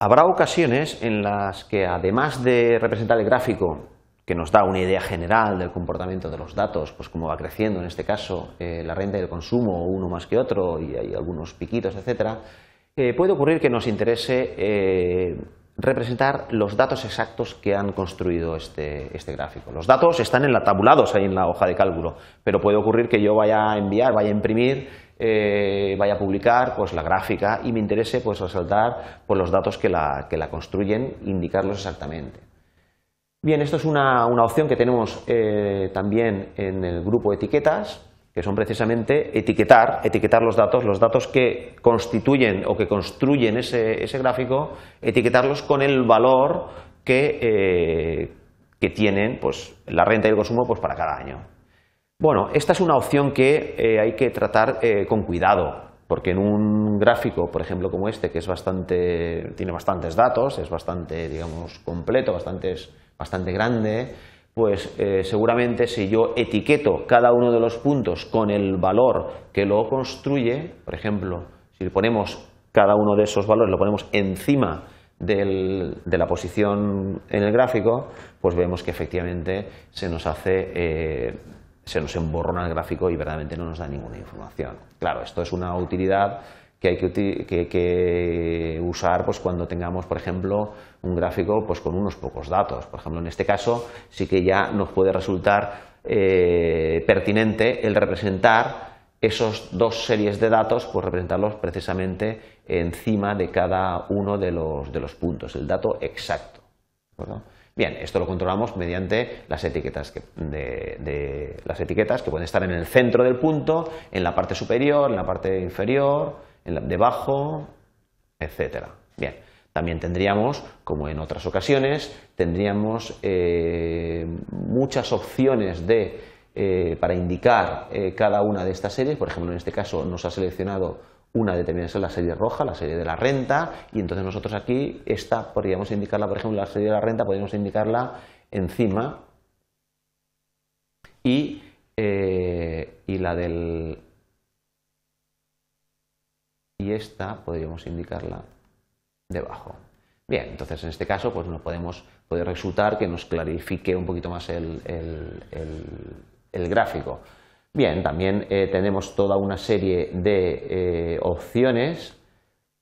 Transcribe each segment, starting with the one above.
Habrá ocasiones en las que, además de representar el gráfico, que nos da una idea general del comportamiento de los datos, pues como va creciendo en este caso eh, la renta y el consumo, uno más que otro, y hay algunos piquitos, etcétera, eh, puede ocurrir que nos interese eh, representar los datos exactos que han construido este, este gráfico. Los datos están en la tabulados ahí en la hoja de cálculo, pero puede ocurrir que yo vaya a enviar, vaya a imprimir eh, vaya a publicar pues, la gráfica y me interese pues, resaltar pues, los datos que la, construyen, indicarlos exactamente. Bien, esto es una, opción que tenemos eh, también en el grupo etiquetas, que son precisamente etiquetar, etiquetar los datos, los datos que constituyen o que construyen ese, gráfico, etiquetarlos con el valor que, eh, que tienen pues, la renta y el consumo pues, para cada año. Bueno, esta es una opción que eh, hay que tratar eh, con cuidado, porque en un gráfico, por ejemplo, como este, que es bastante, tiene bastantes datos, es bastante, digamos, completo, bastante, grande, pues eh, seguramente si yo etiqueto cada uno de los puntos con el valor que lo construye, por ejemplo, si ponemos cada uno de esos valores, lo ponemos encima de la posición en el gráfico, pues vemos que efectivamente se nos hace se nos emborrona el gráfico y verdaderamente no nos da ninguna información. Claro, esto es una utilidad que hay que, usar pues, cuando tengamos, por ejemplo, un gráfico pues, con unos pocos datos. Por ejemplo, en este caso sí que ya nos puede resultar eh, pertinente el representar esos dos series de datos, pues representarlos precisamente encima de cada uno de los, de los puntos, el dato exacto. Bien, esto lo controlamos mediante las etiquetas que, de, las etiquetas que pueden estar en el centro del punto, en la parte superior, en la parte inferior, en la, debajo, etcétera. Bien, también tendríamos, como en otras ocasiones, tendríamos eh, muchas opciones de, eh, para indicar eh, cada una de estas series. Por ejemplo, en este caso nos ha seleccionado una determinada es la serie roja, la serie de la renta, y entonces nosotros aquí, esta podríamos indicarla, por ejemplo, la serie de la renta, podríamos indicarla encima y, eh, y la del. Y esta podríamos indicarla debajo. Bien, entonces en este caso, pues no podemos, puede resultar que nos clarifique un poquito más el, el gráfico. Bien, también eh, tenemos toda una serie de eh, opciones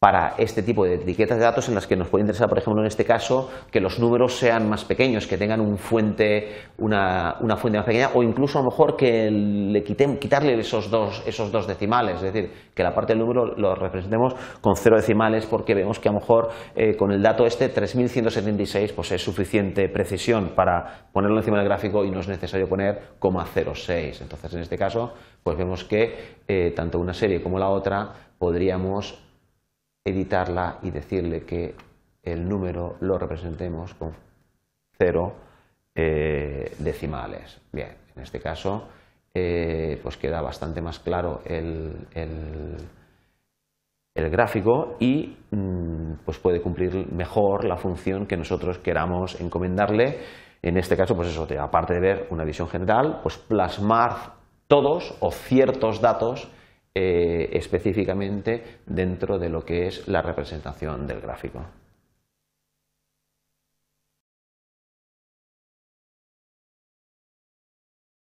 para este tipo de etiquetas de datos en las que nos puede interesar, por ejemplo, en este caso, que los números sean más pequeños, que tengan una, fuente más pequeña, o incluso a lo mejor que le quiten, quitarle esos dos, decimales, es decir, que la parte del número lo representemos con cero decimales, porque vemos que a lo mejor eh, con el dato este 3176 pues es suficiente precisión para ponerlo encima del gráfico y no es necesario poner 0,06. Entonces, en este caso, pues vemos que eh, tanto una serie como la otra podríamos editarla y decirle que el número lo representemos con cero eh, decimales. Bien, en este caso, eh, pues queda bastante más claro el, gráfico y mm, pues puede cumplir mejor la función que nosotros queramos encomendarle. En este caso, pues eso, aparte de ver una visión general, pues plasmar todos o ciertos datos eh, específicamente dentro de lo que es la representación del gráfico.